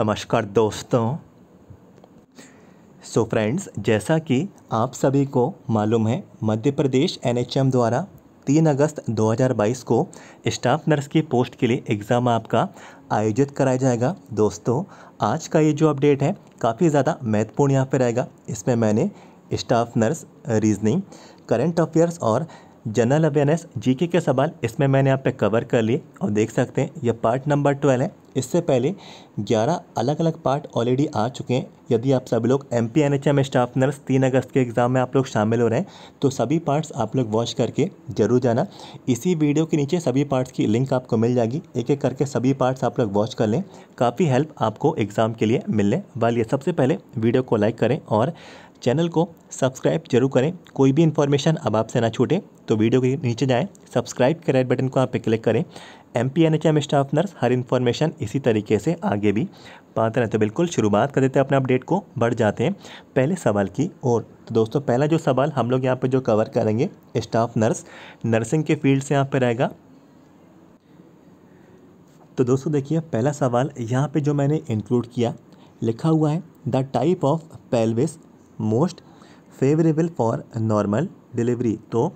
नमस्कार दोस्तों सो so friends जैसा कि आप सभी को मालूम है मध्य प्रदेश एनएचएम द्वारा 3 अगस्त 2022 को स्टाफ नर्स की पोस्ट के लिए एग्ज़ाम आपका आयोजित कराया जाएगा दोस्तों आज का ये जो अपडेट है काफ़ी ज़्यादा महत्वपूर्ण यहाँ पर रहेगा इसमें मैंने staff nurse reasoning current affairs और जनरल अवेयरनेस जीके के सवाल इसमें मैंने आप पे कवर कर लिए और देख सकते हैं यह पार्ट नंबर ट्वेल्व है इससे पहले 11 अलग अलग पार्ट ऑलरेडी आ चुके हैं यदि आप सभी लोग M P N H M staff nurse तीन अगस्त के एग्ज़ाम में आप लोग शामिल हो रहे हैं तो सभी पार्ट्स आप लोग वॉच करके जरूर जाना इसी वीडियो के नीचे सभी पार्ट्स की लिंक आपको मिल जाएगी एक एक करके सभी पार्ट्स आप लोग वॉच कर लें काफ़ी हेल्प आपको एग्ज़ाम के लिए मिलने वाली है सबसे पहले वीडियो को लाइक करें और चैनल को सब्सक्राइब जरूर करें कोई भी इन्फॉर्मेशन अब आपसे ना छूटे तो वीडियो के नीचे जाएं सब्सक्राइब के रेड बटन को आप पे क्लिक करें M P N H M staff nurse हर इन्फॉर्मेशन इसी तरीके से आगे भी पाते रहते तो बिल्कुल शुरुआत कर देते हैं अपने अपडेट को बढ़ जाते हैं पहले सवाल की ओर तो दोस्तों पहला जो सवाल हम लोग यहाँ पर जो कवर करेंगे स्टाफ नर्स नर्सिंग के फील्ड से यहाँ पर रहेगा तो दोस्तों देखिए पहला सवाल यहाँ पे जो मैंने इंक्लूड किया लिखा हुआ है the type of pelvis most favorable for normal delivery तो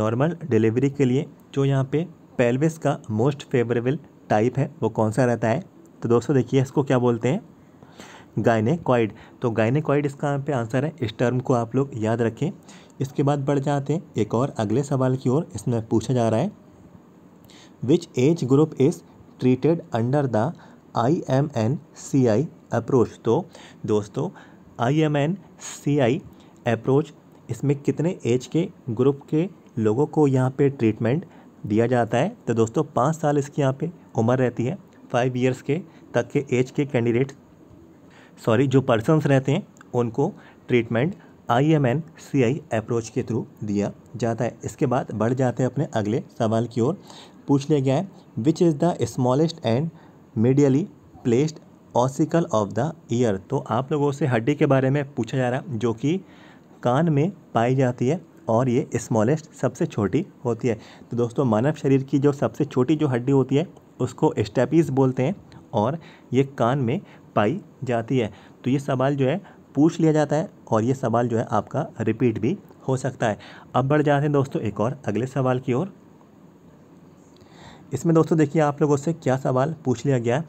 नॉर्मल डिलीवरी के लिए जो यहाँ पे पेल्विस का मोस्ट फेवरेबल टाइप है वो कौन सा रहता है तो दोस्तों देखिए इसको क्या बोलते हैं गायनेकॉइड तो गायनेकॉइड इसका यहाँ पे आंसर है इस टर्म को आप लोग याद रखें इसके बाद बढ़ जाते हैं एक और अगले सवाल की ओर इसमें पूछा जा रहा है which age group is treated under the I M N C I approach तो दोस्तों I M N C I approach इसमें कितने एज के ग्रुप के लोगों को यहाँ पे ट्रीटमेंट दिया जाता है तो दोस्तों पाँच साल इसकी यहाँ पे उम्र रहती है फाइव इयर्स के तक के एज के कैंडिडेट सॉरी जो पर्सनस रहते हैं उनको treatment I M N C I approach के थ्रू दिया जाता है इसके बाद बढ़ जाते हैं अपने अगले सवाल की ओर पूछ लिया गया है which is the smallest and medially placed ossicle of the year तो आप लोगों से हड्डी के बारे में पूछा जा रहा है जो कि कान में पाई जाती है और ये स्मॉलेस्ट सबसे छोटी होती है तो दोस्तों मानव शरीर की जो सबसे छोटी जो हड्डी होती है उसको स्टेपीज बोलते हैं और ये कान में पाई जाती है तो ये सवाल जो है पूछ लिया जाता है और ये सवाल जो है आपका रिपीट भी हो सकता है अब बढ़ जाते हैं दोस्तों एक और अगले सवाल की ओर इसमें दोस्तों देखिए आप लोगों से क्या सवाल पूछ लिया गया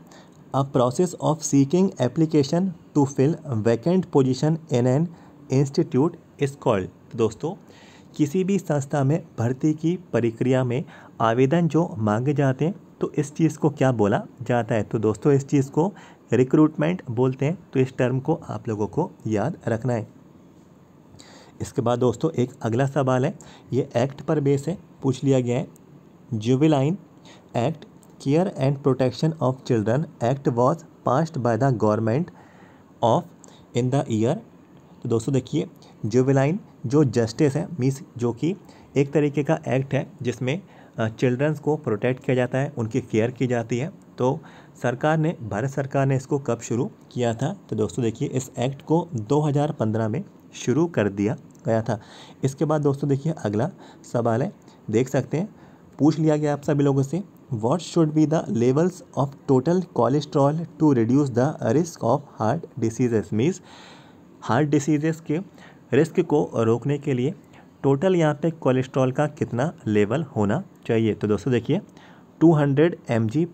a process of seeking application to fill vacant position in an institute is called दोस्तों किसी भी संस्था में भर्ती की प्रक्रिया में आवेदन जो मांगे जाते हैं तो इस चीज़ को क्या बोला जाता है तो दोस्तों इस चीज़ को रिक्रूटमेंट बोलते हैं तो इस टर्म को आप लोगों को याद रखना है इसके बाद दोस्तों एक अगला सवाल है ये एक्ट पर बेस है पूछ लिया गया है juvenile act care and protection of children act was passed by the government of in the year तो दोस्तों देखिए जुबिलाइन जो जस्टिस है मीस जो कि एक तरीके का एक्ट है जिसमें चिल्ड्रंस को प्रोटेक्ट किया जाता है उनकी केयर की जाती है तो सरकार ने भारत सरकार ने इसको कब शुरू किया था तो दोस्तों देखिए इस एक्ट को 2015 में शुरू कर दिया गया था इसके बाद दोस्तों देखिए अगला सवाल है देख सकते हैं पूछ लिया गया आप सभी लोगों से what should be the levels of total cholesterol to reduce the risk of heart diseases means heart diseases के रिस्क को रोकने के लिए टोटल यहाँ पे कोलेस्ट्रॉल का कितना लेवल होना चाहिए तो दोस्तों देखिए 200 हंड्रेड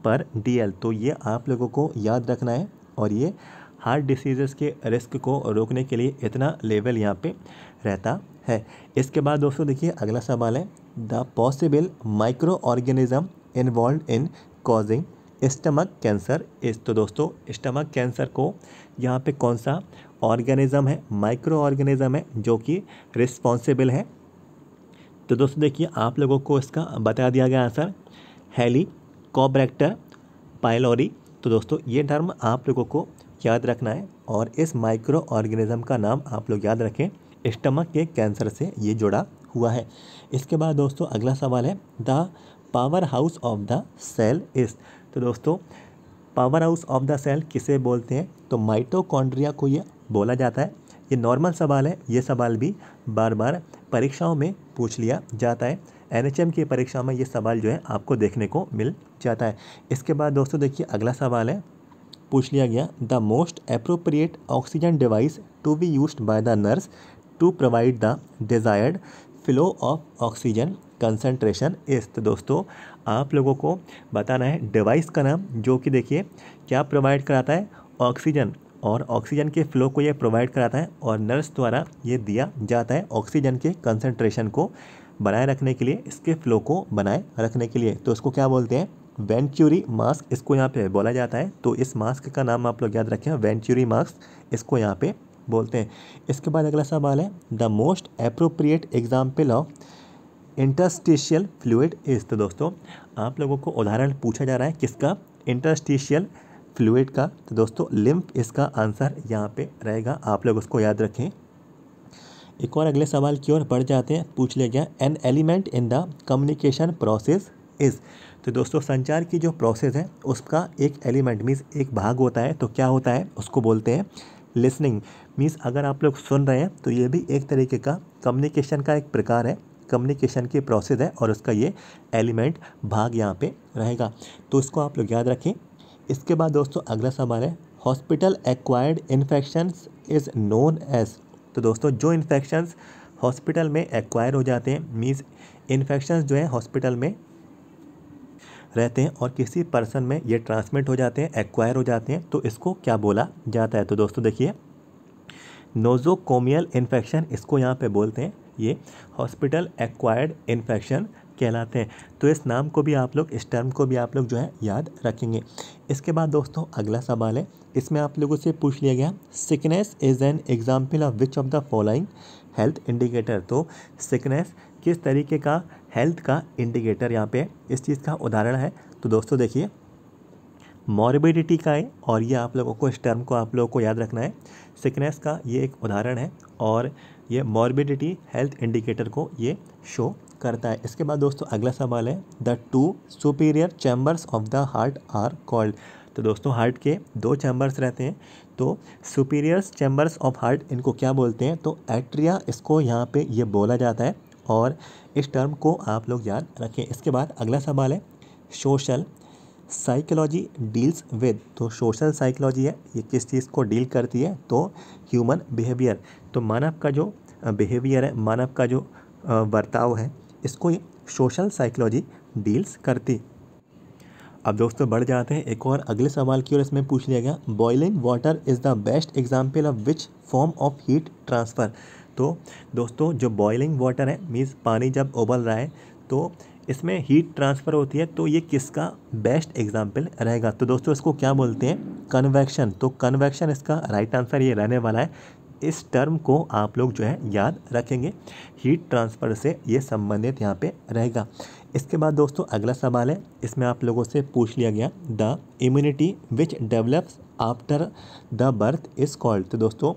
पर डी तो ये आप लोगों को याद रखना है और ये हार्ट डिसीज़ के रिस्क को रोकने के लिए इतना लेवल यहाँ पे रहता है इसके बाद दोस्तों देखिए अगला सवाल है the possible micro organism involved in causing stomach cancer is तो दोस्तों स्टमक कैंसर को यहाँ पे कौन सा ऑर्गेनिज़म है माइक्रो ऑर्गेनिज़म है जो कि रिस्पॉन्सिबल है तो दोस्तों देखिए आप लोगों को इसका बता दिया गया आंसर हैली कॉब्रैक्टर पाइलोरी तो दोस्तों ये टर्म आप लोगों को याद रखना है और इस माइक्रो ऑर्गेनिज़म का नाम आप लोग याद रखें स्टमक के कैंसर से ये जुड़ा हुआ है इसके बाद दोस्तों अगला सवाल है the power house of the cell is तो दोस्तों power house of the cell किसे बोलते हैं तो माइटोकॉन्ड्रिया को ये बोला जाता है ये नॉर्मल सवाल है ये सवाल भी बार बार परीक्षाओं में पूछ लिया जाता है एन की परीक्षाओं में ये सवाल जो है आपको देखने को मिल जाता है इसके बाद दोस्तों देखिए अगला सवाल है पूछ लिया गया the most appropriate oxygen device to be use by the nurse to provide the desired flow of oxygen concentration is तो दोस्तों आप लोगों को बताना है डिवाइस का नाम जो कि देखिए क्या प्रोवाइड कराता है ऑक्सीजन और ऑक्सीजन के फ्लो को ये प्रोवाइड कराता है और नर्स द्वारा ये दिया जाता है ऑक्सीजन के कंसनट्रेशन को बनाए रखने के लिए इसके फ्लो को बनाए रखने के लिए तो इसको क्या बोलते हैं वेंचुरी मास्क इसको यहाँ पे बोला जाता है तो इस मास्क का नाम आप लोग याद रखें वेंचुरी मास्क इसको यहाँ पे बोलते हैं इसके बाद अगला सवाल है the most appropriate example of interstitial fluid is तो दोस्तों आप लोगों को उदाहरण पूछा जा रहा है किसका इंटरस्टिशियल फ्लूड का तो दोस्तों लिम्फ इसका आंसर यहाँ पे रहेगा आप लोग उसको याद रखें एक और अगले सवाल की ओर बढ़ जाते हैं पूछ लिया गया an element in the communication process is तो दोस्तों संचार की जो प्रोसेस है उसका एक एलिमेंट मीन्स एक भाग होता है तो क्या होता है उसको बोलते हैं लिसनिंग मीन्स अगर आप लोग सुन रहे हैं तो ये भी एक तरीके का कम्युनिकेशन का एक प्रकार है कम्युनिकेशन की प्रोसेस है और उसका ये एलिमेंट भाग यहाँ पे रहेगा तो इसको आप लोग याद रखें इसके बाद दोस्तों अगला सवाल है hospital acquired infections is known as तो दोस्तों जो इन्फेक्शंस हॉस्पिटल में एक्वायर हो जाते हैं मीन्स इन्फेक्शंस जो है हॉस्पिटल में रहते हैं और किसी पर्सन में ये ट्रांसमिट हो जाते हैं एक्वायर हो जाते हैं तो इसको क्या बोला जाता है तो दोस्तों देखिए नोजोकोमियल इन्फेक्शन इसको यहाँ पे बोलते हैं ये हॉस्पिटल एक्वायर्ड इन्फेक्शन कहलाते हैं तो इस नाम को भी आप लोग इस टर्म को भी आप लोग जो है याद रखेंगे इसके बाद दोस्तों अगला सवाल है इसमें आप लोगों से पूछ लिया गया sickness is an example of which of the following health indicator तो सिकनेस किस तरीके का हेल्थ का इंडिकेटर यहाँ पे इस चीज़ का उदाहरण है तो दोस्तों देखिए मॉर्बिडिटी का है और ये आप लोगों को इस टर्म को आप लोगों को याद रखना है सिकनेस का ये एक उदाहरण है और ये मॉरबिडिटी हेल्थ इंडिकेटर को ये शो करता है इसके बाद दोस्तों अगला सवाल है the two superior chambers of the heart are called तो दोस्तों हार्ट के दो चैम्बर्स रहते हैं तो सुपीरियर चैम्बर्स ऑफ हार्ट इनको क्या बोलते हैं तो एट्रिया इसको यहाँ पे ये बोला जाता है और इस टर्म को आप लोग याद रखें इसके बाद अगला सवाल है सोशल साइकोलॉजी डील्स विद तो सोशल साइकोलॉजी है ये किस चीज़ को डील करती है तो ह्यूमन बिहेवियर तो मानव का जो बिहेवियर है मानव का जो वर्ताव है इसको सोशल साइकोलॉजी डील्स करती अब दोस्तों बढ़ जाते हैं एक और अगले सवाल की ओर इसमें पूछ लिया गया boiling water is the best example of which form of heat transfer तो दोस्तों जो बॉइलिंग वाटर है मीन्स पानी जब उबल रहा है तो इसमें हीट ट्रांसफ़र होती है तो ये किसका बेस्ट एग्जाम्पल रहेगा तो दोस्तों इसको क्या बोलते हैं कन्वेक्शन तो कन्वेक्शन इसका राइट आंसर ये रहने वाला है इस टर्म को आप लोग जो है याद रखेंगे हीट ट्रांसफ़र से ये संबंधित यहाँ पे रहेगा इसके बाद दोस्तों अगला सवाल है इसमें आप लोगों से पूछ लिया गया the immunity which develops after the birth is called तो दोस्तों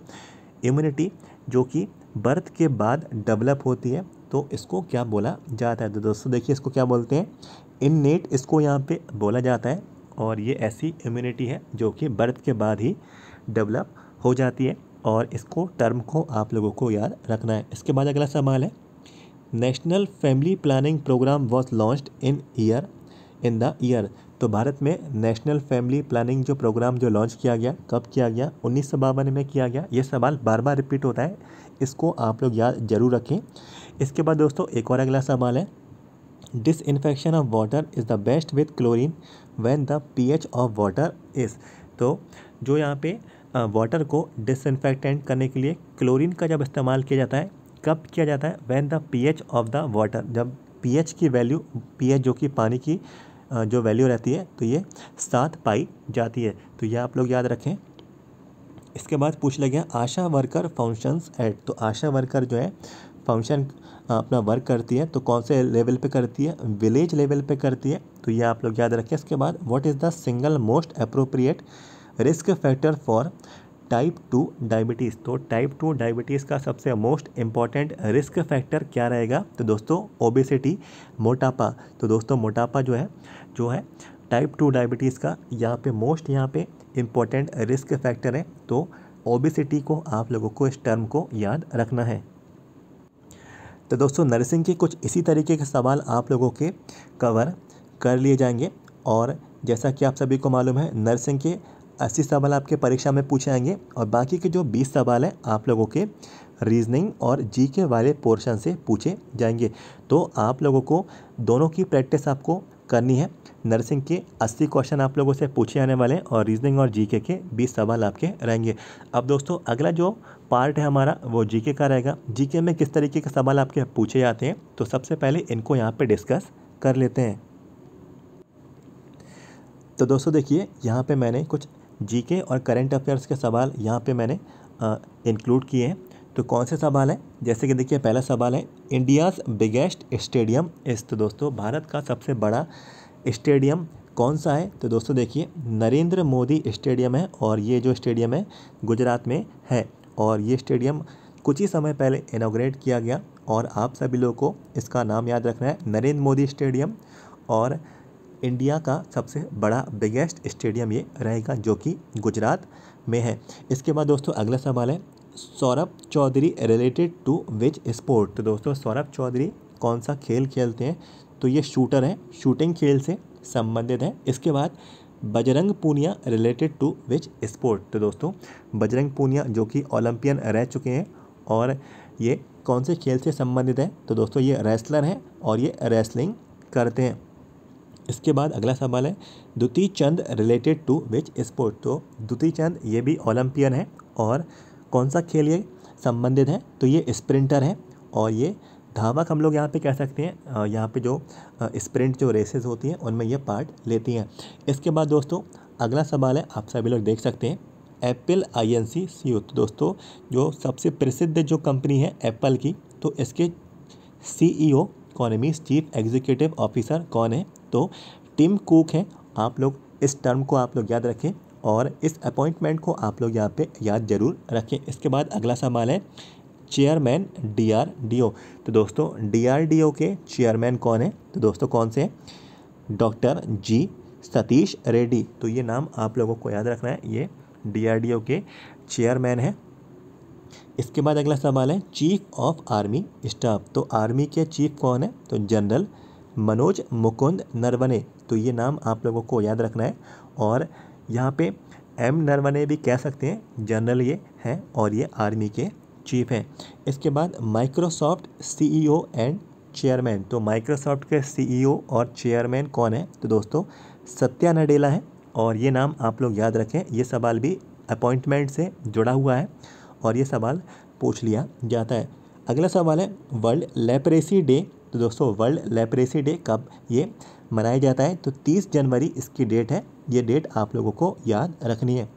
इम्यूनिटी जो कि बर्थ के बाद डेवलप होती है तो इसको क्या बोला जाता है तो दोस्तों देखिए इसको क्या बोलते हैं इन नेट इसको यहाँ पे बोला जाता है और ये ऐसी इम्यूनिटी है जो कि बर्थ के बाद ही डेवलप हो जाती है और इसको टर्म को आप लोगों को याद रखना है इसके बाद अगला सवाल है national family planning program was launched in year in the year तो भारत में नेशनल फैमिली प्लानिंग जो प्रोग्राम जो लॉन्च किया गया कब किया गया उन्नीस में किया गया ये सवाल बार बार रिपीट होता है इसको आप लोग याद जरूर रखें इसके बाद दोस्तों एक और अगला सवाल है disinfection of water is the best with chlorine when the P H of water is तो जो यहाँ पे वाटर को डिसइनफेक्टेंट करने के लिए क्लोरीन का जब इस्तेमाल किया जाता है कब किया जाता है when the pH of the water जब पीएच की वैल्यू पीएच जो कि पानी की जो वैल्यू रहती है तो ये सात पाई जाती है तो यह आप लोग याद रखें इसके बाद पूछ लिया गया आशा वर्कर फंक्शंस एट तो आशा वर्कर जो है फंक्शन अपना वर्क करती है तो कौन से लेवल पे करती है विलेज लेवल पे करती है तो ये आप लोग याद रखें इसके बाद what is the single most appropriate risk factor for type two diabetes तो टाइप टू डायबिटीज़ का सबसे मोस्ट इम्पॉर्टेंट रिस्क फैक्टर क्या रहेगा तो दोस्तों ओबेसिटी मोटापा तो दोस्तों मोटापा जो है जो है टाइप टू डायबिटीज़ का यहाँ पे मोस्ट यहाँ पे इम्पॉर्टेंट रिस्क फैक्टर है तो ओबेसिटी को आप लोगों को इस टर्म को याद रखना है तो दोस्तों नर्सिंग के कुछ इसी तरीके के सवाल आप लोगों के कवर कर लिए जाएंगे और जैसा कि आप सभी को मालूम है नर्सिंग के अस्सी सवाल आपके परीक्षा में पूछे आएंगे और बाकी के जो बीस सवाल हैं आप लोगों के रीजनिंग और जी के वाले पोर्शन से पूछे जाएंगे तो आप लोगों को दोनों की प्रैक्टिस आपको करनी है नर्सिंग के 80 क्वेश्चन आप लोगों से पूछे आने वाले हैं और रीजनिंग और जीके के 20 सवाल आपके रहेंगे अब दोस्तों अगला जो पार्ट है हमारा वो जीके का रहेगा जीके में किस तरीके के सवाल आपके पूछे जाते हैं तो सबसे पहले इनको यहाँ पे डिस्कस कर लेते हैं तो दोस्तों देखिए यहाँ पे मैंने कुछ जीके और करंट अफेयर्स के सवाल यहाँ पे मैंने इंक्लूड किए हैं तो कौन से सवाल हैं जैसे कि देखिए पहला सवाल है इंडियाज़ बिगेस्ट स्टेडियम इस तो दोस्तों भारत का सबसे बड़ा स्टेडियम कौन सा है तो दोस्तों देखिए नरेंद्र मोदी स्टेडियम है और ये जो स्टेडियम है गुजरात में है और ये स्टेडियम कुछ ही समय पहले इनाग्रेट किया गया और आप सभी लोगों को इसका नाम याद रखना है नरेंद्र मोदी स्टेडियम और इंडिया का सबसे बड़ा बिगेस्ट स्टेडियम ये रहेगा जो कि गुजरात में है इसके बाद दोस्तों अगला सवाल है Saurabh Chaudhary related to which sport तो दोस्तों सौरभ चौधरी कौन सा खेल खेलते हैं तो ये शूटर हैं शूटिंग खेल से संबंधित हैं इसके बाद Bajrang Punia related to which sport तो दोस्तों बजरंग पूनिया जो कि ओलंपियन रह चुके हैं और ये कौन से खेल से संबंधित हैं तो दोस्तों ये रेसलर हैं और ये रेसलिंग करते हैं इसके बाद अगला सवाल है Dutee Chand related to which sport तो द्वितीय चंद ये भी ओलंपियन है और कौन सा खेल ये संबंधित है तो ये स्प्रिंटर है और ये धावक हम लोग यहाँ पे कह सकते हैं यहाँ पे जो स्प्रिंट जो रेसेस होती हैं उनमें ये पार्ट लेती हैं इसके बाद दोस्तों अगला सवाल है आप सभी लोग देख सकते हैं एप्पल आई एन सी सी ओ तो दोस्तों जो सबसे प्रसिद्ध जो कंपनी है एप्पल की तो इसके C E O means chief executive officer कौन है तो टिम कुक हैं आप लोग इस टर्म को आप लोग याद रखें और इस अपॉइंटमेंट को आप लोग यहाँ पे याद जरूर रखें इसके बाद अगला सवाल है चेयरमैन डीआरडीओ तो दोस्तों डीआरडीओ के चेयरमैन कौन है तो दोस्तों कौन से हैं डॉक्टर जी सतीश रेड्डी तो ये नाम आप लोगों को याद रखना है ये डीआरडीओ के चेयरमैन है इसके बाद अगला सवाल है चीफ ऑफ आर्मी स्टाफ तो आर्मी के चीफ कौन है तो जनरल मनोज मुकुंद नरवने तो ये नाम आप लोगों को याद रखना है और यहाँ पे एम नरवने भी कह सकते हैं जनरल ये हैं और ये आर्मी के चीफ हैं इसके बाद माइक्रोसॉफ्ट सीईओ एंड चेयरमैन तो माइक्रोसॉफ्ट के सीईओ और चेयरमैन कौन है तो दोस्तों सत्या नडेला है और ये नाम आप लोग याद रखें ये सवाल भी अपॉइंटमेंट से जुड़ा हुआ है और ये सवाल पूछ लिया जाता है अगला सवाल है वर्ल्ड लेपरेसी डे तो दोस्तों वर्ल्ड लेप्रेसी डे कब ये मनाया जाता है तो 30 जनवरी इसकी डेट है ये डेट आप लोगों को याद रखनी है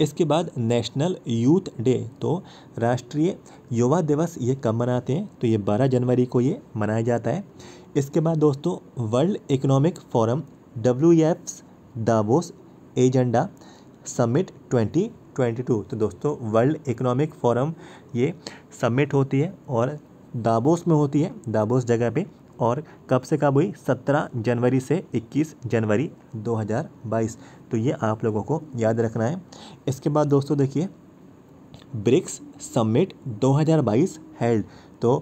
इसके बाद नेशनल यूथ डे तो राष्ट्रीय युवा दिवस ये कब मनाते हैं तो ये 12 जनवरी को ये मनाया जाता है इसके बाद दोस्तों world economic forum W F Davos agenda summit 2022 तो दोस्तों वर्ल्ड इकोनॉमिक फोरम ये समिट होती है और दाबोस में होती है दाबोस जगह पे और कब से कब हुई 17 जनवरी से 21 जनवरी 2022 तो ये आप लोगों को याद रखना है इसके बाद दोस्तों देखिए ब्रिक्स समिट 2022 हेल्ड तो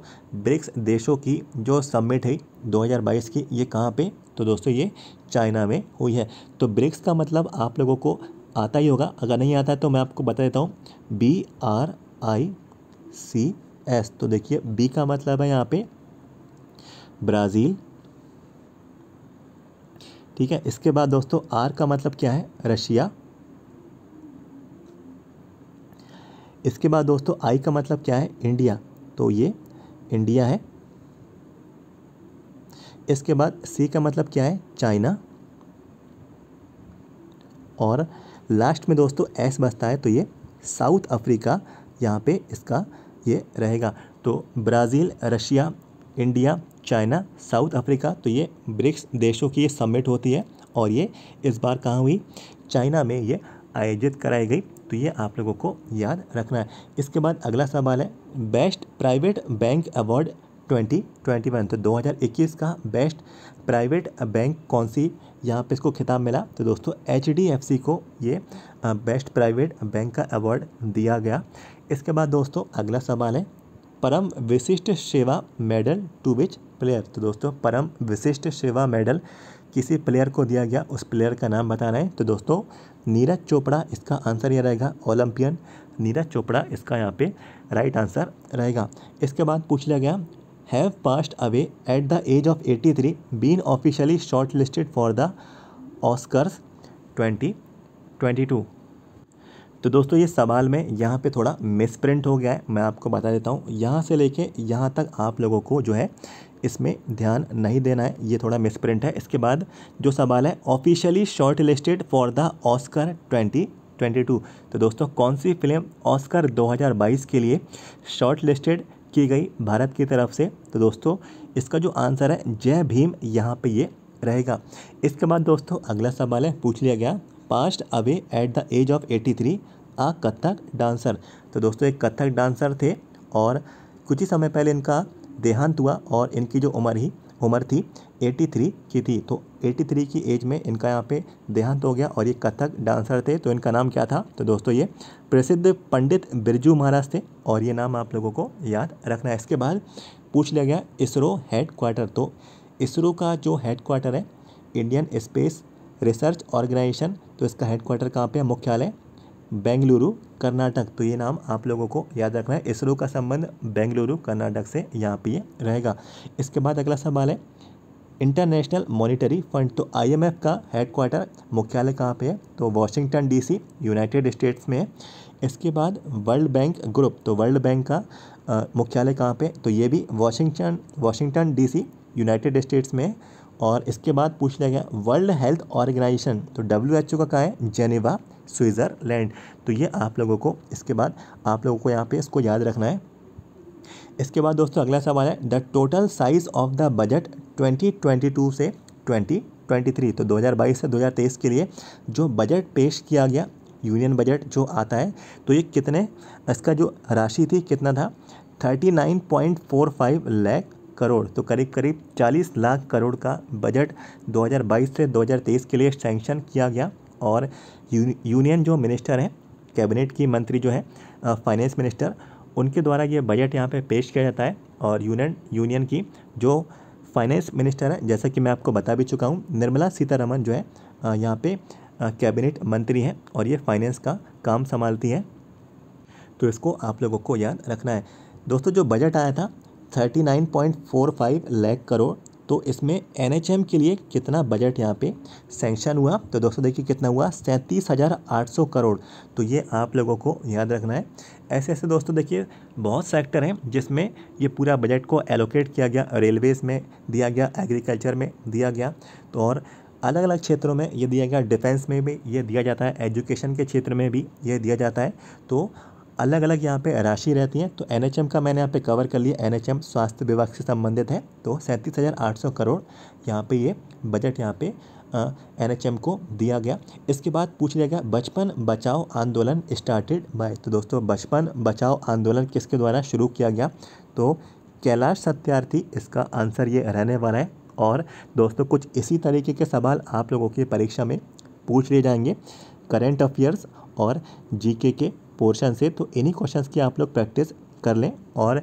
ब्रिक्स देशों की जो समिट है 2022 की ये कहाँ पे तो दोस्तों ये चाइना में हुई है तो ब्रिक्स का मतलब आप लोगों को आता ही होगा अगर नहीं आता है तो मैं आपको बता देता हूँ B R I C S तो देखिए बी का मतलब है यहाँ पे ब्राज़ील ठीक है इसके बाद दोस्तों आर का मतलब क्या है रशिया इसके बाद दोस्तों आई का मतलब क्या है इंडिया तो ये इंडिया है इसके बाद सी का मतलब क्या है चाइना और लास्ट में दोस्तों एस बसता है तो ये साउथ अफ्रीका यहाँ पे इसका ये रहेगा तो Brazil Russia India China South Africa तो ये ब्रिक्स देशों की ये समिट होती है और ये इस बार कहाँ हुई चाइना में ये आयोजित कराई गई तो ये आप लोगों को याद रखना है इसके बाद अगला सवाल है बेस्ट प्राइवेट बैंक अवार्ड 2021 तो 2021 का बेस्ट प्राइवेट बैंक कौन सी यहाँ पे इसको खिताब मिला तो दोस्तों एच को ये बेस्ट प्राइवेट बैंक का अवार्ड दिया गया इसके बाद दोस्तों अगला सवाल है परम विशिष्ट सेवा मेडल टू विच प्लेयर तो दोस्तों परम विशिष्ट सेवा मेडल किसी प्लेयर को दिया गया उस प्लेयर का नाम बताना है तो दोस्तों नीरज चोपड़ा इसका आंसर यह रहेगा ओलंपियन नीरज चोपड़ा इसका यहाँ पे राइट आंसर रहेगा इसके बाद पूछ लिया गया have passed away at the age of 83 three been officially shortlisted for the Oscars twenty twenty two तो दोस्तों ये सवाल में यहाँ पे थोड़ा मिसप्रिंट हो गया है मैं आपको बता देता हूँ यहाँ से लेके यहाँ तक आप लोगों को जो है इसमें ध्यान नहीं देना है ये थोड़ा मिसप्रिंट है इसके बाद जो सवाल है officially shortlisted for the Oscar twenty two तो दोस्तों कौन सी फिल्म ऑस्कर 2022 के लिए शॉर्ट लिस्टेड की गई भारत की तरफ से तो दोस्तों इसका जो आंसर है जय भीम यहाँ पे ये रहेगा इसके बाद दोस्तों अगला सवाल है पूछ लिया गया passed away at the age of eighty three a Kathak dancer तो दोस्तों एक कत्थक डांसर थे और कुछ ही समय पहले इनका देहांत हुआ और इनकी जो उम्र ही उम्र थी 83 की थी तो 83 की एज में इनका यहाँ पे देहांत हो गया और ये कथक डांसर थे तो इनका नाम क्या था तो दोस्तों ये प्रसिद्ध पंडित बिरजू महाराज थे और ये नाम आप लोगों को याद रखना है इसके बाद पूछ लिया गया इसरो हेड क्वार्टर तो इसरो का जो हेड क्वार्टर है इंडियन स्पेस रिसर्च ऑर्गेनाइजेशन तो इसका हेडक्वार्टर कहाँ पे है मुख्यालय बेंगलुरु कर्नाटक तो ये नाम आप लोगों को याद रखना है इसरो का संबंध बेंगलुरु कर्नाटक से यहाँ पे रहेगा इसके बाद अगला सवाल है इंटरनेशनल मॉनिटरी फंड तो आईएमएफ का हेडक्वार्टर मुख्यालय कहाँ पे है तो वाशिंगटन डीसी यूनाइटेड स्टेट्स में है इसके बाद वर्ल्ड बैंक ग्रुप तो वर्ल्ड बैंक का मुख्यालय कहाँ पे तो ये भी Washington Washington DC United States में है और इसके बाद पूछ लिया गया वर्ल्ड हेल्थ ऑर्गेनाइजेशन तो डब्ल्यू एच ओ का कहा है जेनेवा स्विट्ज़रलैंड तो ये आप लोगों को इसके बाद आप लोगों को यहाँ पे इसको याद रखना है इसके बाद दोस्तों अगला सवाल है the total size of the budget 2022 से 2023 तो 2022 से 2023 के लिए जो बजट पेश किया गया यूनियन बजट जो आता है तो ये कितने इसका जो राशि थी कितना था 39.45 लाख करोड़ तो करीब करीब 40 लाख करोड़ का बजट 2022 से 2023 के लिए सैंक्शन किया गया और यूनियन जो मिनिस्टर हैं कैबिनेट की मंत्री जो हैं फाइनेंस मिनिस्टर उनके द्वारा ये बजट यहाँ पे पेश किया जाता है और यूनियन यूनियन की जो फाइनेंस मिनिस्टर है जैसा कि मैं आपको बता भी चुका हूँ निर्मला सीतारमन जो है यहाँ पे कैबिनेट मंत्री हैं और ये फाइनेंस का काम संभालती है तो इसको आप लोगों को याद रखना है दोस्तों जो बजट आया था 39.45 लाख करोड़ तो इसमें एन के लिए कितना बजट यहाँ पे सेंक्शन हुआ तो दोस्तों देखिए कितना हुआ सैंतीस हज़ार आठ सौ करोड़ तो ये आप लोगों को याद रखना है ऐसे ऐसे दोस्तों देखिए बहुत सेक्टर हैं जिसमें ये पूरा बजट को एलोकेट किया गया रेलवेज़ में दिया गया एग्रीकल्चर में दिया गया तो और अलग अलग क्षेत्रों में ये दिया गया डिफेंस में भी ये दिया जाता है एजुकेशन के क्षेत्र में भी ये दिया जाता है तो अलग अलग यहाँ पे राशि रहती हैं तो एन का मैंने यहाँ पे कवर कर लिया एन स्वास्थ्य विभाग से संबंधित है तो सैंतीस हज़ार आठ सौ करोड़ यहाँ पे ये यह, बजट यहाँ पे एन को दिया गया इसके बाद पूछ लिया गया बचपन बचाओ आंदोलन स्टार्टेड बाय तो दोस्तों बचपन बचाओ आंदोलन किसके द्वारा शुरू किया गया तो कैलाश सत्यार्थी इसका आंसर ये रहने वाला है और दोस्तों कुछ इसी तरीके के सवाल आप लोगों की परीक्षा में पूछ लिए जाएंगे करेंट अफेयर्स और जीके के पोर्शन से तो इन्हीं क्वेश्चंस की आप लोग प्रैक्टिस कर लें और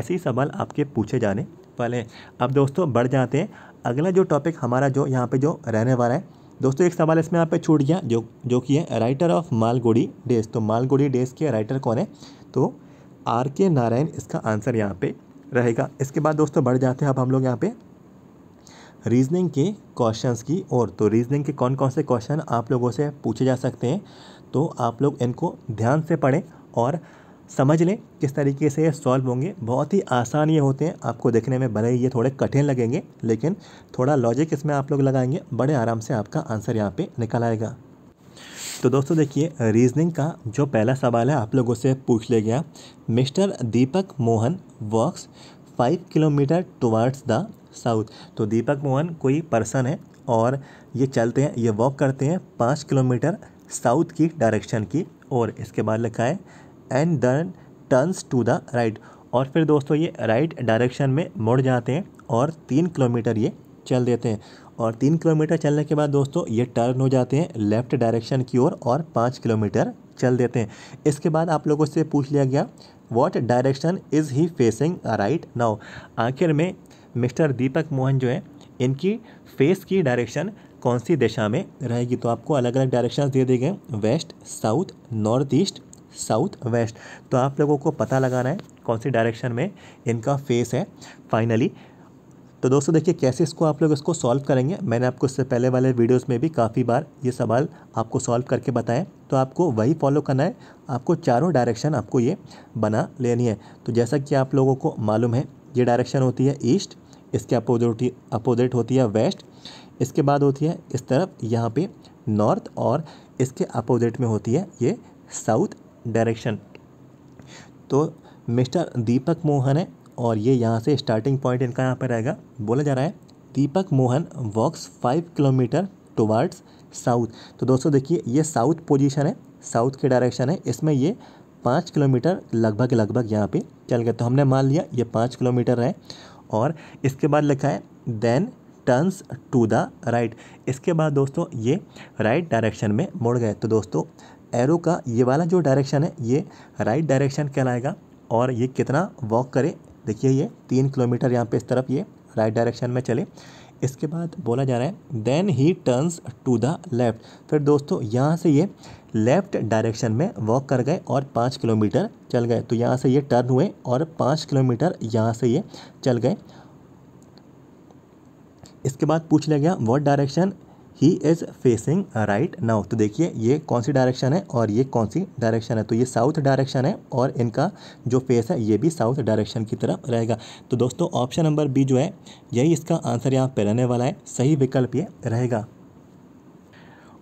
ऐसे ही सवाल आपके पूछे जाने वाले अब दोस्तों बढ़ जाते हैं अगला जो टॉपिक हमारा जो यहाँ पे जो रहने वाला है दोस्तों एक सवाल इसमें आप पे छूट गया जो जो कि है राइटर ऑफ मालगुड़ी डेज तो मालगुड़ी डेज के राइटर कौन है तो आर के नारायण इसका आंसर यहाँ पर रहेगा इसके बाद दोस्तों बढ़ जाते हैं अब हम लोग यहाँ पर रीजनिंग के क्वेश्चंस की और तो रीजनिंग के कौन कौन से क्वेश्चन आप लोगों से पूछे जा सकते हैं तो आप लोग इनको ध्यान से पढ़ें और समझ लें किस तरीके से ये सॉल्व होंगे बहुत ही आसान ये होते हैं आपको देखने में भले ही ये थोड़े कठिन लगेंगे लेकिन थोड़ा लॉजिक इसमें आप लोग लगाएंगे बड़े आराम से आपका आंसर यहाँ पे निकल आएगा तो दोस्तों देखिए रीजनिंग का जो पहला सवाल है आप लोगों से पूछ लिया गया mister Deepak Mohan works five kilometre towards the south तो दीपक मोहन कोई पर्सन है और ये चलते हैं ये वॉक करते हैं पाँच किलोमीटर साउथ की डायरेक्शन की और इसके बाद लिखा है and then turns to the right और फिर दोस्तों ये राइट डायरेक्शन में मुड़ जाते हैं और तीन किलोमीटर ये चल देते हैं और तीन किलोमीटर चलने के बाद दोस्तों ये टर्न हो जाते हैं लेफ़्ट डायरेक्शन की ओर और पाँच किलोमीटर चल देते हैं इसके बाद आप लोगों से पूछ लिया गया what direction is he facing right now आखिर में मिस्टर दीपक मोहन जो है इनकी फेस की डायरेक्शन कौन सी दिशा में रहेगी तो आपको अलग अलग डायरेक्शंस दे दिए गए west south north east south west तो आप लोगों को पता लगाना है कौन सी डायरेक्शन में इनका फेस है फाइनली तो दोस्तों देखिए कैसे इसको आप लोग इसको सॉल्व करेंगे मैंने आपको इससे पहले वाले वीडियोस में भी काफ़ी बार ये सवाल आपको सॉल्व करके बताया तो आपको वही फॉलो करना है आपको चारों डायरेक्शन आपको ये बना लेनी है तो जैसा कि आप लोगों को मालूम है ये डायरेक्शन होती है ईस्ट इसके अपोजिट अपोजिट होती है वेस्ट इसके बाद होती है इस तरफ यहाँ पे नॉर्थ और इसके अपोजिट में होती है ये साउथ डायरेक्शन तो मिस्टर दीपक मोहन है और ये यहाँ से स्टार्टिंग पॉइंट इनका यहाँ पर रहेगा बोला जा रहा है Deepak Mohan walks five kilometre towards south तो दोस्तों देखिए ये साउथ पोजीशन है साउथ के डायरेक्शन है इसमें ये पाँच किलोमीटर लगभग लगभग यहाँ पे चल गए तो हमने मान लिया ये पाँच किलोमीटर है और इसके बाद लिखा है then turns to the right इसके बाद दोस्तों ये राइट डायरेक्शन में मुड़ गए तो दोस्तों एरो का ये वाला जो डायरेक्शन है ये राइट डायरेक्शन कहलाएगा और ये कितना वॉक करे देखिए ये तीन किलोमीटर यहाँ पे इस तरफ ये राइट डायरेक्शन में चले इसके बाद बोला जा रहा है then he turns to the left फिर दोस्तों यहाँ से ये लेफ़्ट डायरेक्शन में वॉक कर गए और पाँच किलोमीटर चल गए तो यहाँ से ये टर्न हुए और पाँच किलोमीटर यहाँ से ये चल गए इसके बाद पूछ लिया गया what direction he is facing right now तो देखिए ये कौन सी डायरेक्शन है और ये कौन सी डायरेक्शन है तो ये साउथ डायरेक्शन है और इनका जो फेस है ये भी साउथ डायरेक्शन की तरफ रहेगा तो दोस्तों ऑप्शन नंबर बी जो है यही इसका आंसर यहाँ पर रहने वाला है सही विकल्प ये रहेगा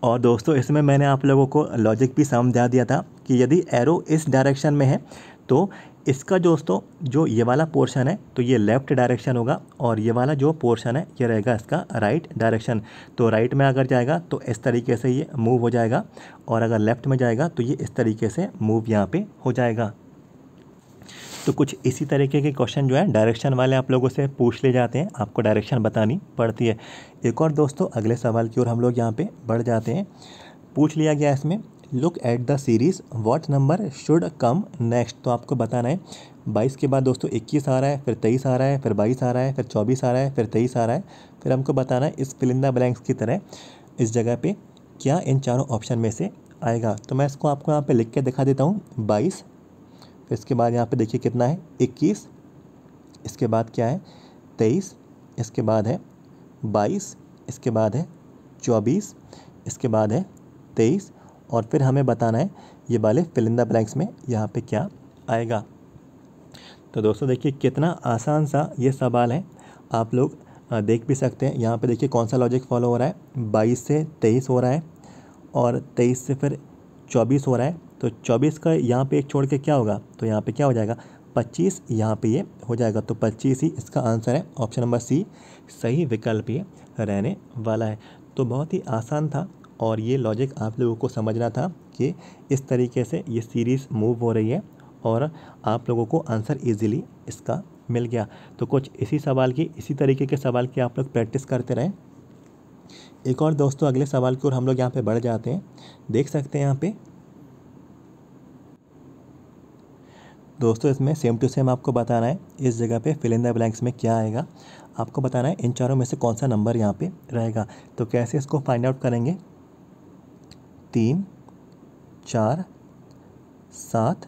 और दोस्तों इसमें मैंने आप लोगों को लॉजिक भी समझा दिया था कि यदि एरो इस डायरेक्शन में है तो इसका दोस्तों जो ये वाला पोर्शन है तो ये लेफ़्ट डायरेक्शन होगा और ये वाला जो पोर्शन है ये रहेगा इसका राइट डायरेक्शन तो राइट में अगर जाएगा तो इस तरीके से ये मूव हो जाएगा और अगर लेफ़्ट में जाएगा तो ये इस तरीके से मूव यहाँ पर हो जाएगा तो कुछ इसी तरीके के क्वेश्चन जो है डायरेक्शन वाले आप लोगों से पूछ ले जाते हैं आपको डायरेक्शन बतानी पड़ती है एक और दोस्तों अगले सवाल की ओर हम लोग यहाँ पर बढ़ जाते हैं पूछ लिया गया इसमें look at the series what number should come next तो आपको बताना है बाईस के बाद दोस्तों इक्कीस आ रहा है फिर तेईस आ रहा है फिर बाईस आ रहा है फिर चौबीस आ रहा है फिर तेईस आ रहा है फिर हमको बताना है इस फिलिंदा ब्लैंक्स की तरह इस जगह पे क्या इन चारों ऑप्शन में से आएगा तो मैं इसको आपको यहाँ पे लिख के दिखा देता हूँ बाईस फिर इसके बाद यहाँ पे देखिए कितना है इक्कीस इसके बाद क्या है तेईस इसके बाद है बाईस इसके बाद है चौबीस इसके बाद है तेईस और फिर हमें बताना है ये वाले फिलिंदा ब्लैंक्स में यहाँ पे क्या आएगा तो दोस्तों देखिए कितना आसान सा ये सवाल है आप लोग देख भी सकते हैं यहाँ पे देखिए कौन सा लॉजिक फॉलो हो रहा है बाईस से तेईस हो रहा है और तेईस से फिर चौबीस हो रहा है तो चौबीस का यहाँ पर एक छोड़ के क्या होगा तो यहाँ पर क्या हो जाएगा पच्चीस यहाँ पर ये हो जाएगा तो पच्चीस ही इसका आंसर है ऑप्शन नंबर सी सही विकल्प ये रहने वाला है तो बहुत ही आसान था और ये लॉजिक आप लोगों को समझना था कि इस तरीके से ये सीरीज़ मूव हो रही है और आप लोगों को आंसर इजीली इसका मिल गया तो कुछ इसी सवाल की इसी तरीके के सवाल की आप लोग प्रैक्टिस करते रहें एक और दोस्तों अगले सवाल की ओर हम लोग यहाँ पे बढ़ जाते हैं देख सकते हैं यहाँ पे दोस्तों इसमें सेम टू सेम आपको बताना है इस जगह पे फिल इन द ब्लैंक्स में क्या आएगा आपको बताना है इन चारों में से कौन सा नंबर यहाँ पे रहेगा तो कैसे इसको फाइंड आउट करेंगे तीन चार सात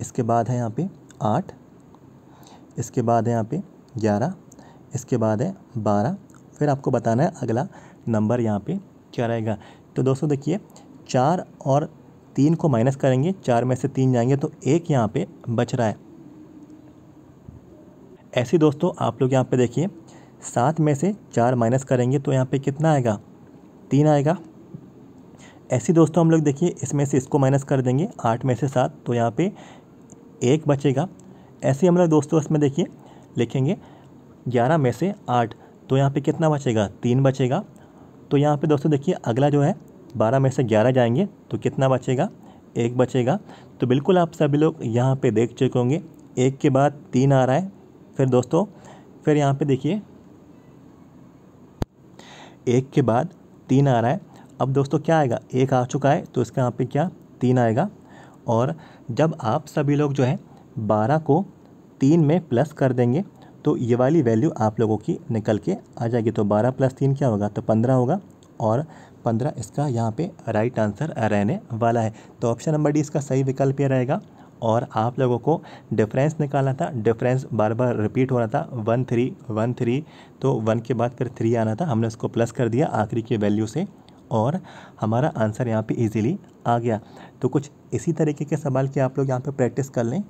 इसके बाद है यहाँ पे आठ इसके बाद है यहाँ पे ग्यारह इसके बाद है बारह फिर आपको बताना है अगला नंबर यहाँ पे क्या रहेगा तो दोस्तों देखिए चार और तीन को माइनस करेंगे चार में से तीन जाएंगे तो एक यहाँ पे बच रहा है ऐसे दोस्तों आप लोग यहाँ पे देखिए सात में से चार माइनस करेंगे तो यहाँ पे कितना आएगा तीन आएगा ऐसी दोस्तों हम लोग देखिए इसमें से इसको माइनस कर देंगे आठ में से सात तो यहाँ पे एक बचेगा ऐसे हम लोग दोस्तों इसमें देखिए लिखेंगे ग्यारह में से आठ तो यहाँ पे कितना बचेगा तीन बचेगा तो यहाँ पे दोस्तों देखिए अगला जो है बारह में से ग्यारह जाएंगे तो कितना बचेगा एक बचेगा तो बिल्कुल आप सभी लोग यहाँ पर देख चुके होंगे एक के बाद तीन आ रहा है फिर दोस्तों फिर यहाँ पे देखिए एक के बाद तीन आ रहा है अब दोस्तों क्या आएगा एक आ चुका है तो इसका यहाँ पे क्या तीन आएगा और जब आप सभी लोग जो है बारह को तीन में प्लस कर देंगे तो ये वाली वैल्यू आप लोगों की निकल के आ जाएगी तो बारह प्लस तीन क्या होगा तो पंद्रह होगा और पंद्रह इसका यहाँ पे राइट आंसर रहने वाला है तो ऑप्शन नंबर डी इसका सही विकल्प यह रहेगा और आप लोगों को डिफरेंस निकालना था डिफरेंस बार बार रिपीट हो रहा था वन थ्री वन थ्री तो वन के बाद फिर थ्री आना था हमने उसको प्लस कर दिया आखिरी के वैल्यू से और हमारा आंसर यहाँ पे इजीली आ गया तो कुछ इसी तरीके के सवाल की आप लोग यहाँ पे प्रैक्टिस कर लें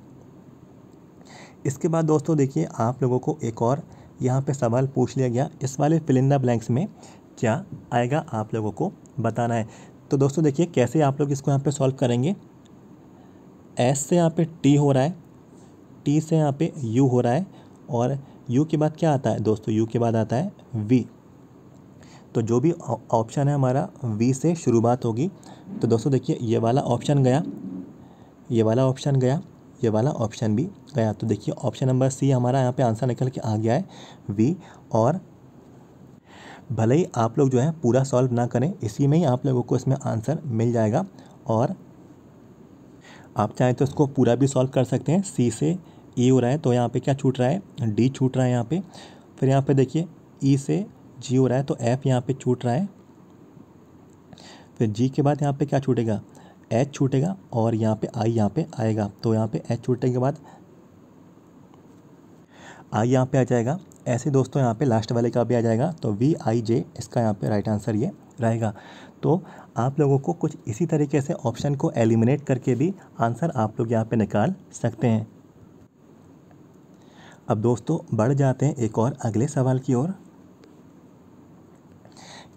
इसके बाद दोस्तों देखिए आप लोगों को एक और यहाँ पर सवाल पूछ लिया गया इस वाले फिलिंदा ब्लैंक्स में क्या आएगा आप लोगों को बताना है तो दोस्तों देखिए कैसे आप लोग इसको यहाँ पे सॉल्व करेंगे एस से यहाँ पे टी हो रहा है टी से यहाँ पे यू हो रहा है और यू के बाद क्या आता है दोस्तों यू के बाद आता है वी तो जो भी ऑप्शन है हमारा वी से शुरुआत होगी तो दोस्तों देखिए ये वाला ऑप्शन गया ये वाला ऑप्शन गया ये वाला ऑप्शन भी गया तो देखिए ऑप्शन नंबर सी हमारा यहाँ पे आंसर निकल के आ गया है वी और भले ही आप लोग जो है पूरा सॉल्व ना करें इसी में ही आप लोगों को इसमें आंसर मिल जाएगा और आप चाहें तो इसको पूरा भी सॉल्व कर सकते हैं सी से ई हो रहा है तो यहाँ पे क्या छूट रहा है डी छूट रहा है यहाँ पे फिर यहाँ पे देखिए ई से जी हो रहा है तो एफ यहाँ पे छूट रहा है फिर जी के बाद यहाँ पे क्या छूटेगा एच छूटेगा और यहाँ पे आई यहाँ पे आएगा तो यहाँ पे एच छूटने के बाद आई यहाँ पे आ जाएगा ऐसे दोस्तों यहाँ पे लास्ट वाले का भी आ जाएगा तो वी आई जे इसका यहाँ पे राइट आंसर ये रहेगा तो आप लोगों को कुछ इसी तरीके से ऑप्शन को एलिमिनेट करके भी आंसर आप लोग यहाँ पे निकाल सकते हैं अब दोस्तों बढ़ जाते हैं एक और अगले सवाल की ओर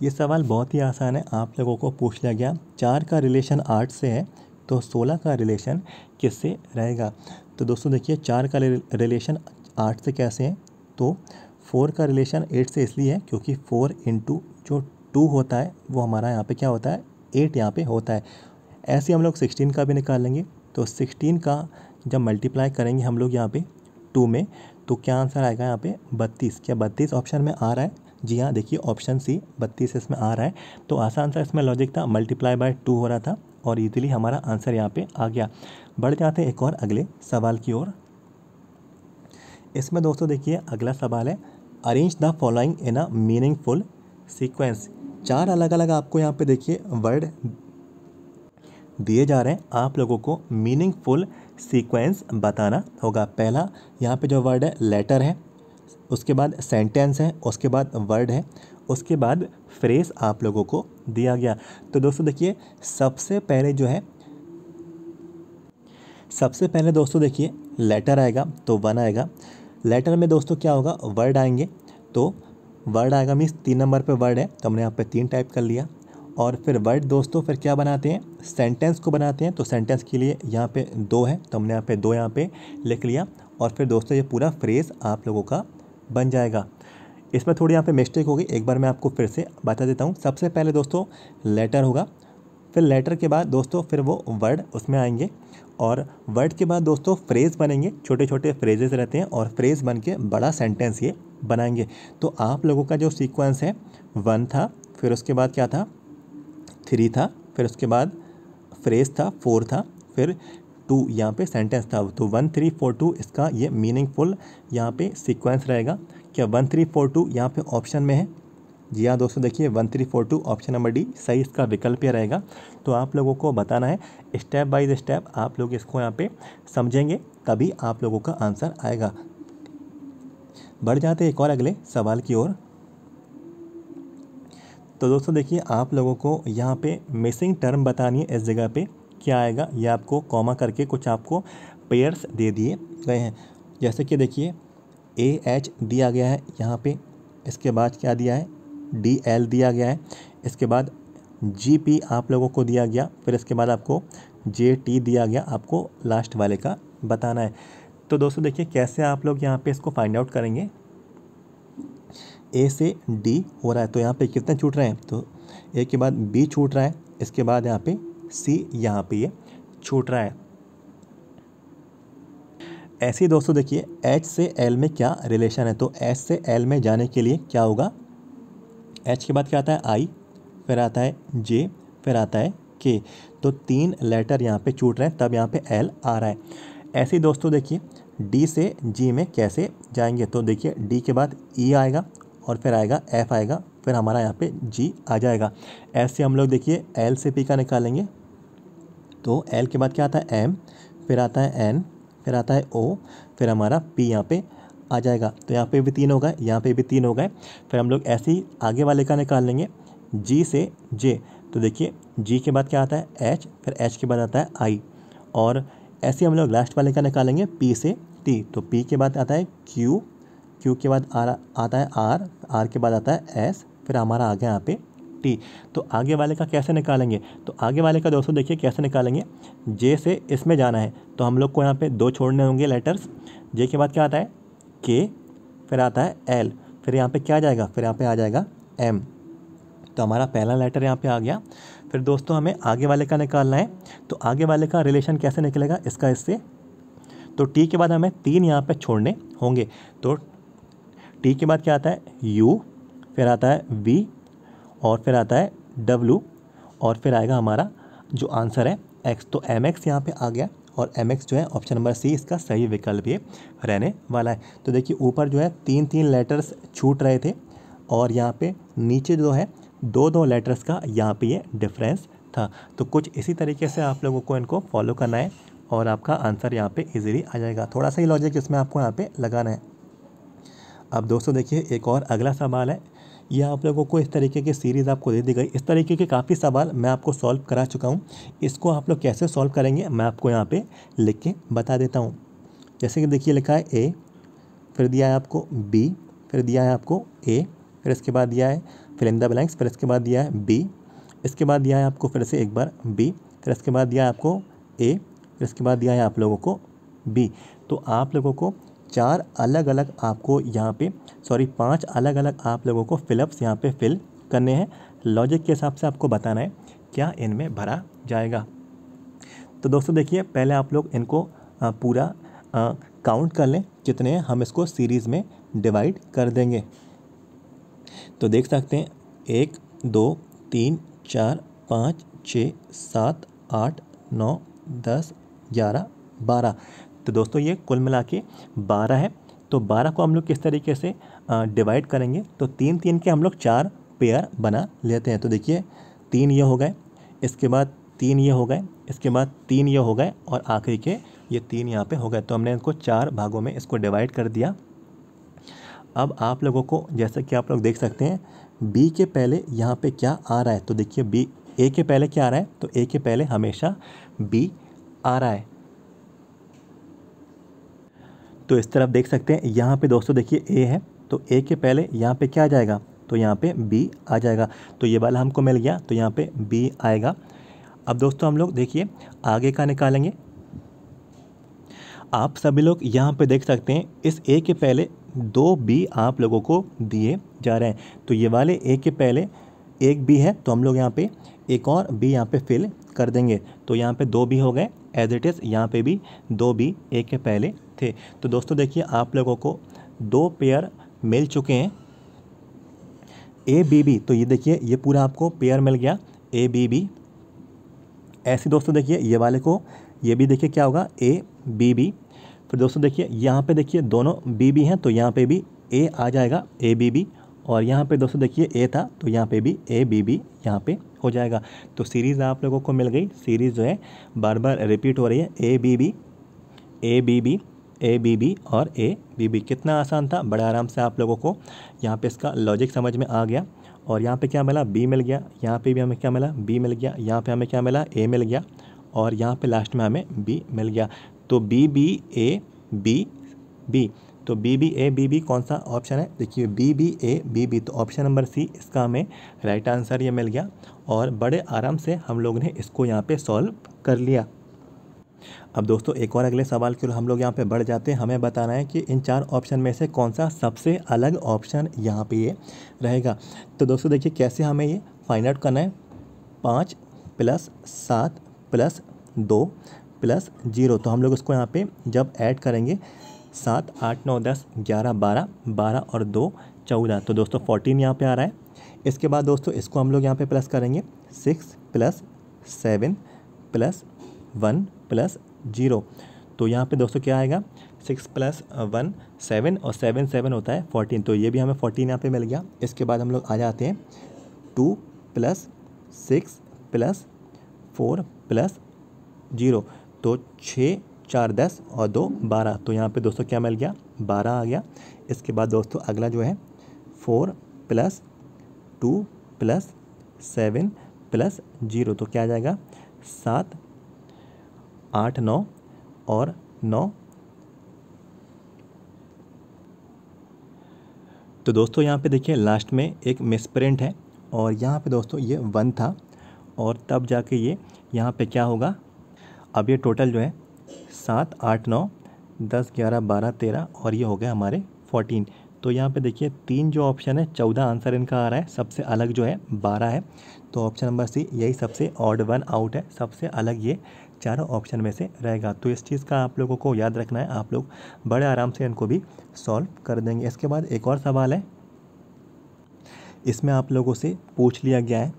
ये सवाल बहुत ही आसान है आप लोगों को पूछ लिया गया चार का रिलेशन आठ से है तो सोलह का रिलेशन किससे रहेगा तो दोस्तों देखिए चार का रिलेशन आठ से कैसे है तो फोर का रिलेशन एट से इसलिए है क्योंकि फ़ोर इंटू जो टू होता है वो हमारा यहाँ पे क्या होता है एट यहाँ पे होता है ऐसे हम लोग सिक्सटीन का भी निकाल लेंगे तो सिक्सटीन का जब मल्टीप्लाई करेंगे हम लोग यहाँ पे टू में तो क्या आंसर आएगा यहाँ पे बत्तीस क्या बत्तीस ऑप्शन में आ रहा है जी हाँ देखिए ऑप्शन सी बत्तीस इसमें आ रहा है तो आसान आंसर इसमें लॉजिक था मल्टीप्लाई बाय टू हो रहा था और इजीली हमारा आंसर यहाँ पे आ गया बढ़ जाते हैं एक और अगले सवाल की ओर इसमें दोस्तों देखिए अगला सवाल है arrange the following in a meaningful sequence चार अलग अलग आपको यहाँ पे देखिए वर्ड दिए जा रहे हैं आप लोगों को मीनिंगफुल सीक्वेंस बताना होगा पहला यहाँ पे जो वर्ड है लेटर है उसके बाद सेंटेंस है उसके बाद वर्ड है उसके बाद फ्रेस आप लोगों को दिया गया तो दोस्तों देखिए सबसे पहले जो है सबसे पहले दोस्तों देखिए लेटर आएगा तो वन आएगा लेटर में दोस्तों क्या होगा वर्ड आएंगे तो वर्ड आएगा मीन्स तीन नंबर पे वर्ड है तो हमने यहाँ पे तीन टाइप कर लिया और फिर वर्ड दोस्तों फिर क्या बनाते हैं सेंटेंस को बनाते हैं तो सेंटेंस के लिए यहाँ पे दो है तो हमने यहाँ पे दो यहाँ पे लिख लिया और फिर दोस्तों ये पूरा फ्रेज़ आप लोगों का बन जाएगा इसमें थोड़ी यहाँ पे मिस्टेक होगी एक बार मैं आपको फिर से बता देता हूँ सबसे पहले दोस्तों लेटर होगा फिर लेटर के बाद दोस्तों फिर वो वर्ड उसमें आएंगे और वर्ड के बाद दोस्तों फ्रेज़ बनेंगे छोटे छोटे फ्रेजेस रहते हैं और फ्रेज़ बन के बड़ा सेंटेंस ये बनाएंगे तो आप लोगों का जो सीक्वेंस है वन था फिर उसके बाद क्या था थ्री था फिर उसके बाद फ्रेज था फोर था फिर टू यहाँ पे सेंटेंस था तो वन थ्री फोर टू इसका ये मीनिंगफुल यहाँ पे सीक्वेंस रहेगा क्या वन थ्री फोर टू यहाँ पे ऑप्शन में है जी हाँ दोस्तों देखिए one three four two option number D सही इसका विकल्प यह रहेगा तो आप लोगों को बताना है स्टेप बाय स्टेप आप लोग इसको यहाँ पे समझेंगे तभी आप लोगों का आंसर आएगा बढ़ जाते एक और अगले सवाल की ओर तो दोस्तों देखिए आप लोगों को यहाँ पे मिसिंग टर्म बतानी है इस जगह पे क्या आएगा ये आपको कॉमा करके कुछ आपको पेयर्स दे दिए गए हैं जैसे कि देखिए ए एच दिया गया है यहाँ पे इसके बाद क्या दिया है डी एल दिया गया है इसके बाद जी पी आप लोगों को दिया गया फिर इसके बाद आपको जे टी दिया गया आपको लास्ट वाले का बताना है तो दोस्तों देखिए कैसे आप लोग यहाँ पे इसको फाइंड आउट करेंगे ए से डी हो रहा है तो यहाँ पे कितने छूट रहे हैं तो ए के बाद बी छूट रहा है इसके बाद यहाँ पे सी यहाँ पे ये यह छूट रहा है ऐसे ही दोस्तों देखिए एच से एल में क्या रिलेशन है तो एच से एल में जाने के लिए क्या होगा एच के बाद क्या आता है आई फिर आता है जे फिर आता है के तो तीन लेटर यहाँ पे छूट रहे हैं तब यहाँ पे एल आ रहा है ऐसे ही दोस्तों देखिए डी से जी में कैसे जाएंगे तो देखिए डी के बाद ई e आएगा और फिर आएगा एफ आएगा फिर हमारा यहाँ पे जी आ जाएगा ऐसे हम लोग देखिए एल से पी का निकालेंगे तो एल के बाद क्या आता है एम फिर आता है एन फिर आता है ओ फिर हमारा पी यहाँ पर आ जाएगा तो यहाँ पे भी तीन हो गए यहाँ पे भी तीन हो गए फिर हम लोग ऐसे ही आगे वाले का निकाल लेंगे जी से जे तो देखिए जी के बाद क्या आता है एच फिर एच के बाद आता है आई और ऐसे हम लोग लास्ट वाले का निकालेंगे पी से टी तो पी के बाद आता है क्यू क्यू के बाद आर आता है आर आर के बाद आता है एस फिर हमारा आ गया यहाँ पे टी तो आगे वाले का कैसे निकालेंगे तो आगे वाले का दोस्तों देखिए कैसे निकालेंगे जे से इसमें जाना है तो हम लोग को यहाँ पे दो छोड़ने होंगे लेटर्स जे के बाद क्या आता है के फिर आता है एल फिर यहाँ पे क्या आ जाएगा फिर यहाँ पे आ जाएगा एम तो हमारा पहला लेटर यहाँ पे आ गया फिर दोस्तों हमें आगे वाले का निकालना है तो आगे वाले का रिलेशन कैसे निकलेगा इसका इससे तो टी के बाद हमें तीन यहाँ पे छोड़ने होंगे तो टी के बाद क्या आता है यू फिर आता है वी और फिर आता है डब्लू और फिर आएगा हमारा जो आंसर है एक्स तो एम एक्स यहाँ पर आ गया और एम जो है ऑप्शन नंबर सी इसका सही विकल्प ये रहने वाला है तो देखिए ऊपर जो है तीन तीन लेटर्स छूट रहे थे और यहाँ पे नीचे जो है दो दो लेटर्स का यहाँ पे ये डिफरेंस था तो कुछ इसी तरीके से आप लोगों को इनको फॉलो करना है और आपका आंसर यहाँ पे इजीली आ जाएगा थोड़ा सा ही लॉजिक इसमें आपको यहाँ पे लगाना है अब दोस्तों देखिए एक और अगला सवाल है यह आप लोगों को इस तरीके की सीरीज़ आपको दे दी गई इस तरीके के काफ़ी सवाल मैं आपको सॉल्व करा चुका हूँ इसको आप लोग कैसे सॉल्व करेंगे मैं आपको यहाँ पर लिख के बता देता हूँ जैसे कि देखिए लिखा है ए फिर दिया है आपको बी फिर दिया है आपको ए फिर इसके बाद दिया है फिल इन ब्लैंक्स फिर इसके बाद दिया है बी इसके बाद दिया है आपको फिर से एक बार बी फिर इसके बाद दिया है आपको ए फिर इसके बाद दिया है आप लोगों को बी तो आप लोगों को चार अलग अलग आपको यहाँ पे सॉरी पांच अलग अलग आप लोगों को फिलअप्स यहाँ पे फिल करने हैं लॉजिक के हिसाब से आपको बताना है क्या इनमें भरा जाएगा तो दोस्तों देखिए पहले आप लोग इनको पूरा काउंट कर लें कितने हम इसको सीरीज़ में डिवाइड कर देंगे तो देख सकते हैं एक दो तीन चार पाँच छ सात आठ नौ दस ग्यारह बारह तो दोस्तों ये कुल मिला के बारह है तो बारह को हम लोग किस तरीके से डिवाइड करेंगे तो तीन तीन के हम लोग चार पेयर बना लेते हैं तो देखिए तीन ये हो गए इसके बाद तीन ये हो गए इसके बाद तीन ये हो गए और आखिरी के ये तीन यहाँ पे हो गए तो हमने इनको चार भागों में इसको डिवाइड कर दिया अब आप लोगों को जैसा कि आप लोग देख सकते हैं बी के पहले यहाँ पे क्या आ रहा है तो देखिए बी ए के पहले क्या आ रहा है तो ए के पहले हमेशा बी आ रहा है तो इस तरफ देख सकते हैं यहाँ पे दोस्तों देखिए ए है तो ए के पहले यहाँ पे क्या आ जाएगा तो यहाँ पे बी आ जाएगा तो ये वाला हमको मिल गया तो यहाँ पे बी आएगा अब दोस्तों हम लोग देखिए आगे का निकालेंगे आप सभी लोग यहाँ पे देख सकते हैं इस ए के पहले दो बी आप लोगों को दिए जा रहे हैं तो ये वाले ए के पहले एक बी है तो हम लोग यहाँ पर एक और बी यहाँ पे फिल कर देंगे तो यहाँ पे दो भी हो गए एज इट इज़ यहाँ पे भी दो भी एक के पहले थे तो दोस्तों देखिए आप लोगों को दो पेयर मिल चुके हैं ए बी बी तो ये देखिए ये पूरा आपको पेयर मिल गया ए बी बी ऐसे दोस्तों देखिए ये वाले को ये भी देखिए क्या होगा ए बी बी फिर दोस्तों देखिए यहाँ पे देखिए दोनों बी बी हैं तो यहाँ पे भी ए आ जाएगा ए बी बी और यहाँ पे दोस्तों देखिए ए था तो यहाँ पे भी ए बी बी यहाँ पे हो जाएगा तो सीरीज़ आप लोगों को मिल गई सीरीज़ जो है बार बार रिपीट हो रही है A B B A B B A B B और ए बी बी कितना आसान था बड़े आराम से आप लोगों को यहाँ पे इसका लॉजिक समझ में आ गया और यहाँ पे क्या मिला बी मिल गया यहाँ पे भी हमें क्या मिला बी मिल गया यहाँ पे हमें क्या मिला ए मिल गया और यहाँ पे लास्ट में हमें बी मिल गया तो B B A B B तो B B A B B कौन सा ऑप्शन है देखिए B B A B B तो ऑप्शन नंबर सी इसका हमें राइट आंसर ये मिल गया और बड़े आराम से हम लोग ने इसको यहाँ पे सॉल्व कर लिया अब दोस्तों एक और अगले सवाल के लिए हम लोग यहाँ पे बढ़ जाते हैं हमें बताना है कि इन चार ऑप्शन में से कौन सा सबसे अलग ऑप्शन यहाँ पर ये रहेगा तो दोस्तों देखिए कैसे हमें ये फाइंड आउट करना है पाँच प्लस सात प्लस दो प्लस जीरो तो हम लोग उसको यहाँ पे जब ऐड करेंगे सात आठ नौ दस ग्यारह बारह बारह और दो चौदह तो दोस्तों फोर्टीन यहाँ पे आ रहा है इसके बाद दोस्तों इसको हम लोग यहाँ पे प्लस करेंगे six plus seven plus one plus zero तो यहाँ पे दोस्तों क्या आएगा सिक्स प्लस वन सेवन और सेवन सेवन होता है फोर्टीन तो ये भी हमें फोर्टीन यहाँ पे मिल गया इसके बाद हम लोग आ जाते हैं two plus six plus four plus zero तो छः चार दस और दो बारह तो यहाँ पे दोस्तों क्या मिल गया बारह आ गया इसके बाद दोस्तों अगला जो है four plus two plus seven plus zero तो क्या आ जाएगा सात आठ नौ और नौ तो दोस्तों यहाँ पे देखिए लास्ट में एक मिसप्रिंट है और यहाँ पे दोस्तों ये वन था और तब जाके ये यहाँ पे क्या होगा अब ये टोटल जो है सात आठ नौ दस ग्यारह बारह तेरह और ये हो गए हमारे फोर्टीन तो यहाँ पे देखिए तीन जो ऑप्शन है चौदह आंसर इनका आ रहा है सबसे अलग जो है बारह है तो ऑप्शन नंबर सी यही सबसे ऑड वन आउट है सबसे अलग ये चारों ऑप्शन में से रहेगा तो इस चीज़ का आप लोगों को याद रखना है आप लोग बड़े आराम से इनको भी सॉल्व कर देंगे इसके बाद एक और सवाल है इसमें आप लोगों से पूछ लिया गया है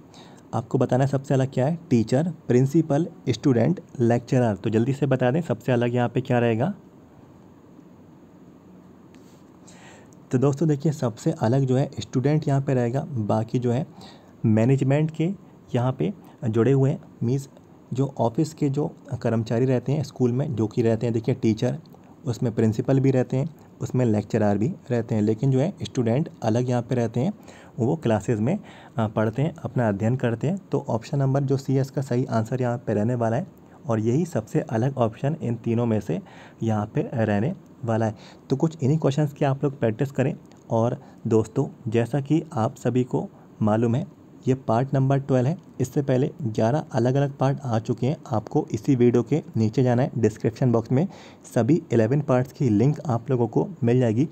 आपको बताना है सबसे अलग क्या है टीचर प्रिंसिपल स्टूडेंट लेक्चरर तो जल्दी से बता दें सबसे अलग यहाँ पे क्या रहेगा तो दोस्तों देखिए सबसे अलग जो है स्टूडेंट यहाँ पे रहेगा बाकी जो है मैनेजमेंट के यहाँ पे जुड़े हुए मीन्स जो ऑफिस के जो कर्मचारी रहते हैं स्कूल में जो कि रहते हैं देखिए टीचर उसमें प्रिंसिपल भी रहते हैं उसमें लेक्चरार भी रहते हैं लेकिन जो है स्टूडेंट अलग यहाँ पे रहते हैं वो क्लासेज में पढ़ते हैं अपना अध्ययन करते हैं तो ऑप्शन नंबर जो सी एस का सही आंसर यहाँ पर रहने वाला है और यही सबसे अलग ऑप्शन इन तीनों में से यहाँ पे रहने वाला है तो कुछ इन्हीं क्वेश्चंस की आप लोग प्रैक्टिस करें और दोस्तों जैसा कि आप सभी को मालूम है ये पार्ट नंबर ट्वेल्व है इससे पहले ग्यारह अलग अलग पार्ट आ चुके हैं आपको इसी वीडियो के नीचे जाना है डिस्क्रिप्शन बॉक्स में सभी एलेवन पार्ट्स की लिंक आप लोगों को मिल जाएगी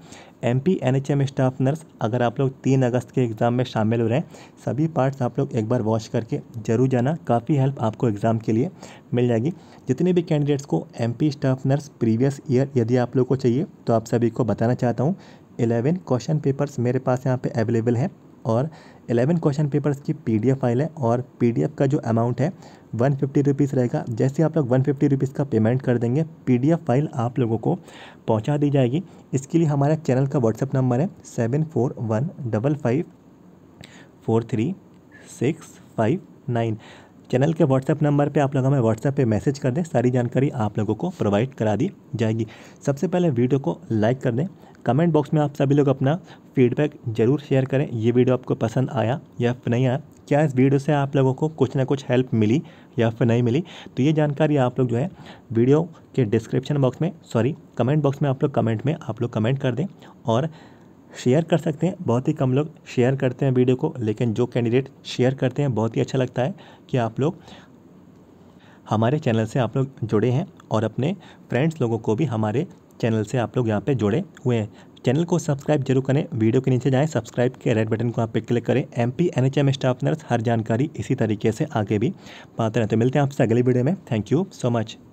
M P N H M staff nurse अगर आप लोग तीन अगस्त के एग्ज़ाम में शामिल हो रहे हैं सभी पार्ट्स आप लोग एक बार वॉच करके जरूर जाना काफ़ी हेल्प आपको एग्ज़ाम के लिए मिल जाएगी जितने भी कैंडिडेट्स को M P staff nurse previous year यदि आप लोग को चाहिए तो आप सभी को बताना चाहता हूँ एलेवन क्वेश्चन पेपर्स मेरे पास यहाँ पे अवेलेबल हैं और एलेवन क्वेश्चन पेपर्स की पी फाइल है और पी का जो अमाउंट है वन फिफ्टी रुपीज़ रहेगा जैसे आप लोग वन फिफ्टी रुपीज़ का पेमेंट कर देंगे पी फाइल आप लोगों को पहुंचा दी जाएगी इसके लिए हमारे चैनल का व्हाट्सअप नंबर है seven four one double five four three six five nine channel के व्हाट्सएप नंबर पे आप लोग हमें व्हाट्सएप पे मैसेज कर दें सारी जानकारी आप लोगों को प्रोवाइड करा दी जाएगी सबसे पहले वीडियो को लाइक कर दें कमेंट बॉक्स में आप सभी लोग अपना फीडबैक जरूर शेयर करें ये वीडियो आपको पसंद आया या फिर नहीं आया क्या इस वीडियो से आप लोगों को कुछ ना कुछ हेल्प मिली या फिर नहीं मिली तो ये जानकारी आप लोग जो है वीडियो के डिस्क्रिप्शन बॉक्स में सॉरी कमेंट बॉक्स में आप लोग कमेंट में आप लोग कमेंट कर दें और शेयर कर सकते हैं बहुत ही कम लोग शेयर करते हैं वीडियो को लेकिन जो कैंडिडेट शेयर करते हैं बहुत ही अच्छा लगता है कि आप लोग हमारे चैनल से आप लोग जुड़े हैं और अपने फ्रेंड्स लोगों को भी हमारे चैनल से आप लोग यहाँ पे जुड़े हुए हैं चैनल को सब्सक्राइब जरूर करें वीडियो के नीचे जाएं सब्सक्राइब के रेड बटन को आप पे क्लिक करें M P N H M staff nurse हर जानकारी इसी तरीके से आगे भी पाते रहते तो मिलते हैं आपसे अगली वीडियो में थैंक यू सो मच